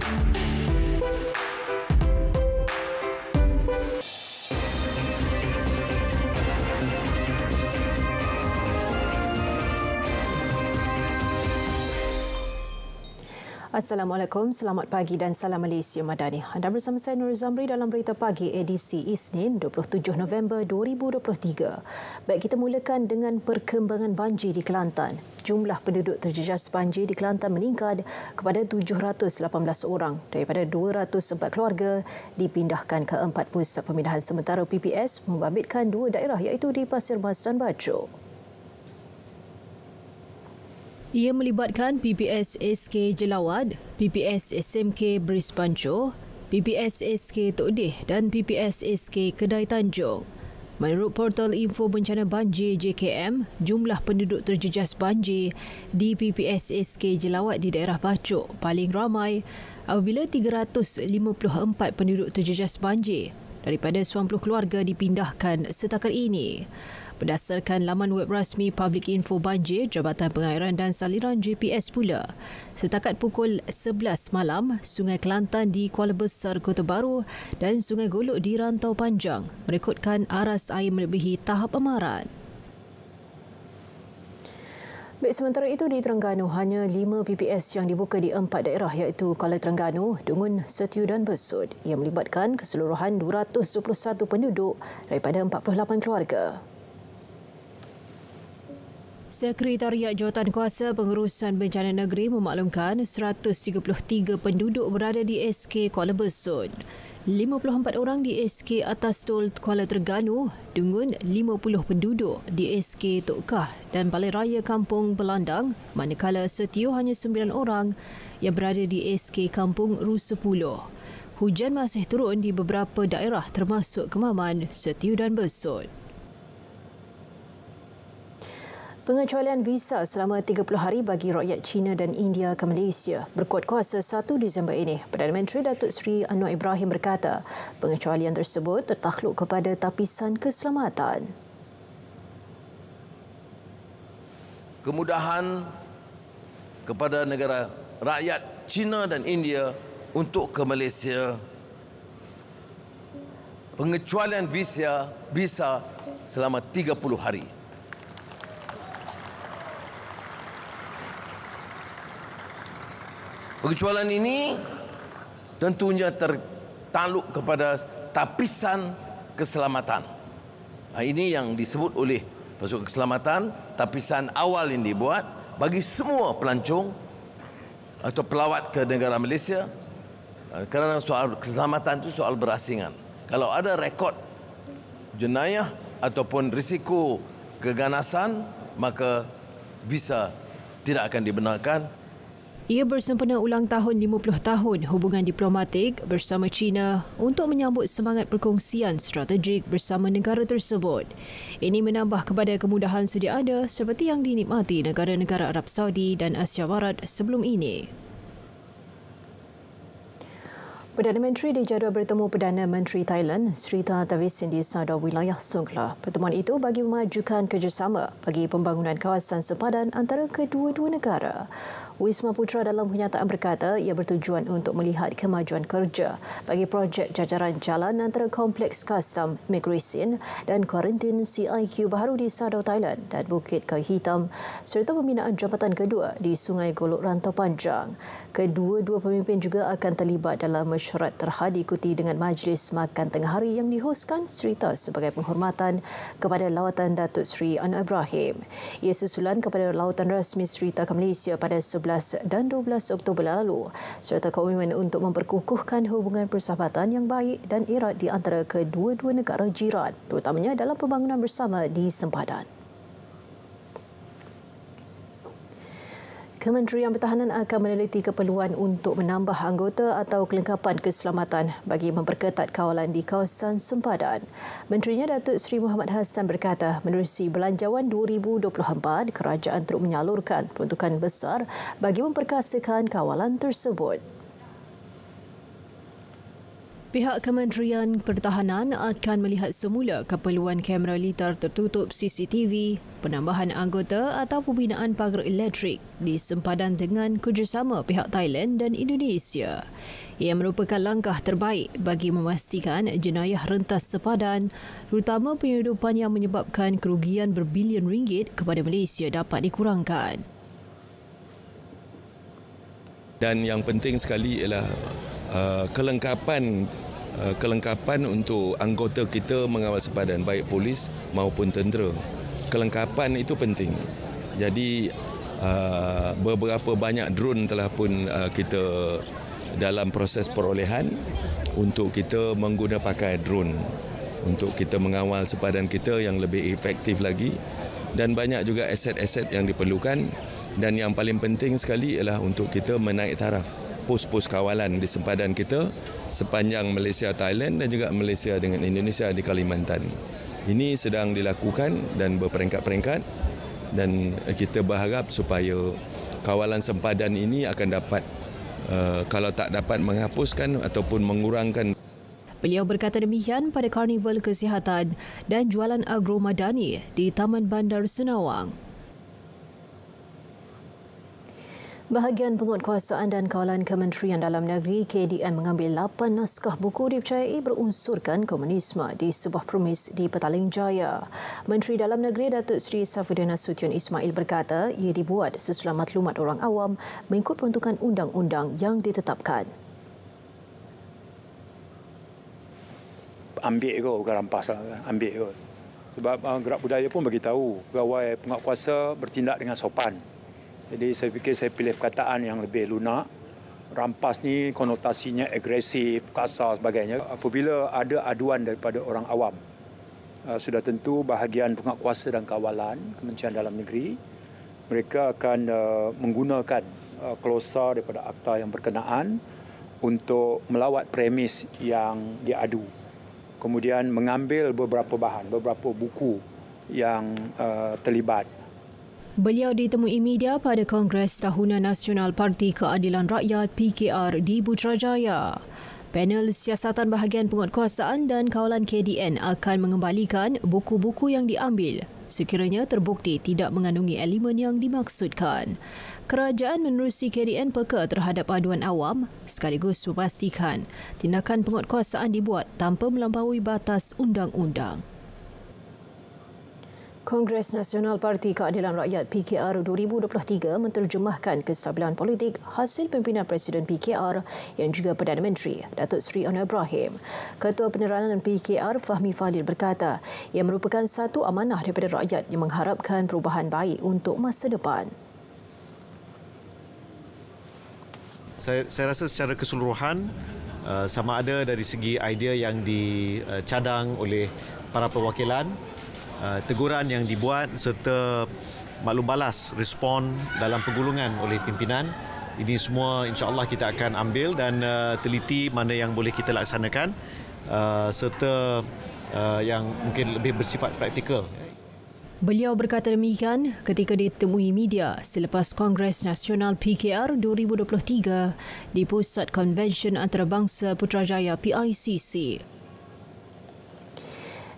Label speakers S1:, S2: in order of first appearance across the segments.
S1: Thank you. Assalamualaikum, selamat pagi dan salam Malaysia Madani. Anda bersama saya Nur Zamri dalam berita pagi edisi Isnin 27 November 2023. Baik kita mulakan dengan perkembangan banjir di Kelantan. Jumlah penduduk terjejas banjir di Kelantan meningkat kepada 718 orang daripada 204 keluarga dipindahkan ke empat pusat pemindahan sementara PPS membabitkan dua daerah iaitu di Pasir Mas dan Bacok. Ia melibatkan PPS SK Jelawat, PPS SMK Beris Panco, PPS SK Tokdeh dan PPS SK Kedai Tanjung. Menurut portal info bencana banjir JKM, jumlah penduduk terjejas banjir di PPS SK Jelawat di daerah Pacuk paling ramai apabila 354 penduduk terjejas banjir daripada 90 keluarga dipindahkan setakat ini. Berdasarkan laman web rasmi Public Info Banjir, Jabatan Pengairan dan Saliran JPS pula, setakat pukul 11 malam, Sungai Kelantan di Kuala Besar, Kota Baru dan Sungai Golok di Rantau Panjang merekodkan aras air melebihi tahap amaran. Baik, sementara itu di Terengganu hanya 5 PPS yang dibuka di empat daerah iaitu Kuala Terengganu, Dungun, Setiu dan Besut yang melibatkan keseluruhan 221 penduduk daripada 48 keluarga. Sekretariat Jawatan Kuasa Pengurusan Bencana Negeri memaklumkan 133 penduduk berada di SK Kuala Besut. 54 orang di SK Atas Tol Kuala Terganu, dengan 50 penduduk di SK Tok dan Balai Raya Kampung Belandang, manakala setiu hanya 9 orang yang berada di SK Kampung Ru Hujan masih turun di beberapa daerah termasuk Kemaman, Setiu dan Besut. Pengecualian visa selama 30 hari bagi rakyat China dan India ke Malaysia berkuat kuasa 1 Disember ini. Perdana Menteri Datuk Seri Anwar Ibrahim berkata, pengecualian tersebut tertakluk kepada tapisan keselamatan.
S2: Kemudahan kepada negara rakyat China dan India untuk ke Malaysia pengecualian visa bisa selama 30 hari. Pengecualian ini tentunya tertaluk kepada tapisan keselamatan. Nah, ini yang disebut oleh pasukan keselamatan, tapisan awal yang dibuat bagi semua pelancong atau pelawat ke negara Malaysia kerana soal keselamatan itu soal berasingan. Kalau ada rekod jenayah ataupun risiko keganasan maka visa tidak akan dibenarkan
S1: ia bersempena ulang tahun 50 tahun hubungan diplomatik bersama China untuk menyambut semangat perkongsian strategik bersama negara tersebut. Ini menambah kepada kemudahan sedia ada seperti yang dinikmati negara-negara Arab Saudi dan Asia Barat sebelum ini. Perdana Menteri dijadual bertemu Perdana Menteri Thailand, Sri Tavisin di Sadar Wilayah Songkla. Pertemuan itu bagi memajukan kerjasama bagi pembangunan kawasan sepadan antara kedua-dua negara. Wisma Putra dalam kenyataan berkata ia bertujuan untuk melihat kemajuan kerja bagi projek jajaran jalan antara Kompleks Custom Migrisin dan Quarantin CIQ baru di Sadau, Thailand dan Bukit Hitam serta pembinaan jabatan kedua di Sungai Golok Rantau Panjang. Kedua-dua pemimpin juga akan terlibat dalam mesyuarat terhad diikuti dengan majlis makan tengah hari yang dihoskan cerita sebagai penghormatan kepada lawatan Datuk Seri Anwar Ibrahim. Ia susulan kepada lawatan rasmi cerita ke Malaysia pada 11 11 dan 12 Oktober lalu serta komitmen untuk memperkukuhkan hubungan persahabatan yang baik dan erat di antara kedua-dua negara jiran terutamanya dalam pembangunan bersama di sempadan. Kementerian Pertahanan akan meneliti keperluan untuk menambah anggota atau kelengkapan keselamatan bagi memperketat kawalan di kawasan sempadan. Menterinya Datuk Seri Muhammad Hassan berkata, menerusi belanjawan 2024, kerajaan turut menyalurkan peruntukan besar bagi memperkasakan kawalan tersebut. Pihak Kementerian Pertahanan akan melihat semula keperluan kamera litar tertutup CCTV, penambahan anggota atau pembinaan pagar elektrik di sempadan dengan kerjasama pihak Thailand dan Indonesia. Ia merupakan langkah terbaik bagi memastikan jenayah rentas sempadan, terutama penyedupan yang menyebabkan kerugian berbilion ringgit kepada Malaysia dapat dikurangkan.
S2: Dan yang penting sekali ialah Uh, kelengkapan Eh, kelengkapan untuk anggota kita mengawal sepadan baik polis maupun tentera. Kelengkapan itu penting. Jadi eh, beberapa banyak drone telah pun eh, kita dalam proses perolehan untuk kita menggunakan pakai drone untuk kita mengawal sepadan kita yang lebih efektif lagi dan banyak juga aset-aset yang diperlukan dan yang paling penting sekali ialah untuk kita menaik taraf pos-pos kawalan di sempadan kita sepanjang Malaysia Thailand dan juga Malaysia dengan Indonesia di Kalimantan. Ini sedang dilakukan dan berperingkat-peringkat dan eh, kita berharap supaya kawalan sempadan ini akan dapat eh, kalau tak dapat menghapuskan ataupun mengurangkan
S1: Beliau berkata demikian pada Karnival Kesihatan dan Jualan Agro Madani di Taman Bandar Sunawang. Bahagian penguatkuasaan dan kawalan Kementerian Dalam Negeri (KDN) mengambil 8 naskah buku dipercayai berunsurkan komunisme di sebuah premis di Petaling Jaya. Menteri Dalam Negeri Datuk Seri Safuddin Nasution Ismail berkata ia dibuat sesuai maklumat orang awam mengikut peruntukan undang-undang yang ditetapkan.
S2: Ambil ke bukan rampas ambil ke. Sebab eh, gerak budaya pun bagi tahu gawai penguatkuasa bertindak dengan sopan. Jadi saya fikir saya pilih perkataan yang lebih lunak. Rampas ni konotasinya agresif, kasar sebagainya. Apabila ada aduan daripada orang awam, uh, sudah tentu bahagian penguatkuasa dan kawalan Kementerian Dalam Negeri, mereka akan uh, menggunakan uh, klosa daripada akta yang berkenaan untuk melawat premis yang diadu. Kemudian mengambil beberapa bahan, beberapa buku yang terlibat
S1: Beliau ditemui media pada Kongres Tahunan Nasional Parti Keadilan Rakyat PKR di Putrajaya. Panel Siasatan Bahagian Penguatkuasaan dan Kawalan KDN akan mengembalikan buku-buku yang diambil sekiranya terbukti tidak mengandungi elemen yang dimaksudkan. Kerajaan menerusi KDN peka terhadap aduan awam sekaligus memastikan tindakan penguatkuasaan dibuat tanpa melampaui batas undang-undang. Kongres Nasional Parti Keadilan Rakyat PKR 2023 menterjemahkan kestabilan politik hasil pimpinan Presiden PKR yang juga Perdana Menteri Datuk Seri Anwar Ibrahim. Ketua Penerangan PKR Fahmi Fadil berkata, ia merupakan satu amanah daripada rakyat yang mengharapkan perubahan baik untuk masa depan.
S2: Saya, saya rasa secara keseluruhan uh, sama ada dari segi idea yang dicadang oleh para perwakilan Uh, teguran yang dibuat serta maklum balas respon dalam pergulungan oleh pimpinan ini semua insya Allah kita akan ambil dan uh, teliti mana yang boleh kita laksanakan uh, serta uh, yang mungkin lebih bersifat praktikal
S1: Beliau berkata demikian ketika ditemui media selepas Kongres Nasional PKR 2023 di Pusat Konvensyen Antarabangsa Putrajaya PICC.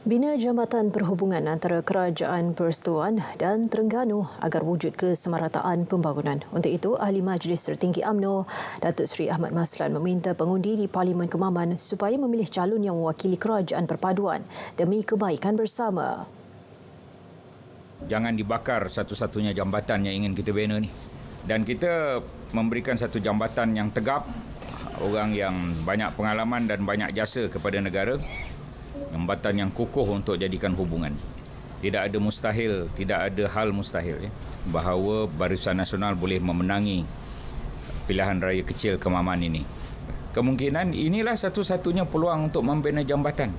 S1: Bina jambatan perhubungan antara Kerajaan Persetuan dan Terengganu agar wujud kesemarataan pembangunan. Untuk itu, Ahli Majlis Tertinggi AMNO, Datuk Seri Ahmad Maslan meminta pengundi di Parlimen Kemaman supaya memilih calon yang mewakili Kerajaan Perpaduan demi kebaikan bersama.
S2: Jangan dibakar satu-satunya jambatan yang ingin kita bina ni. Dan kita memberikan satu jambatan yang tegap, orang yang banyak pengalaman dan banyak jasa kepada negara jambatan yang kukuh untuk jadikan hubungan. Tidak ada mustahil, tidak ada hal mustahil ya, bahawa Barisan Nasional boleh memenangi pilihan raya kecil Kemaman ini. Kemungkinan inilah satu-satunya peluang untuk membina jambatan.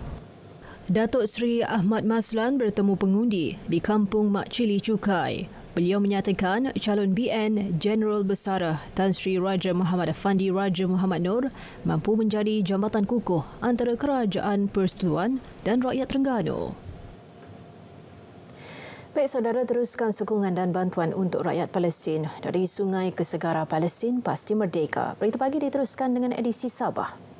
S1: Datuk Seri Ahmad Maslan bertemu pengundi di Kampung Mak Cili Cukai. Beliau menyatakan calon BN General Besar Tan Sri Raja Muhammad Fandi Raja Muhammad Nur mampu menjadi jambatan kukuh antara kerajaan persetuan dan rakyat Terengganu. Baik saudara teruskan sokongan dan bantuan untuk rakyat Palestin dari Sungai ke Segara Palestin pasti merdeka. Berita pagi diteruskan dengan edisi Sabah.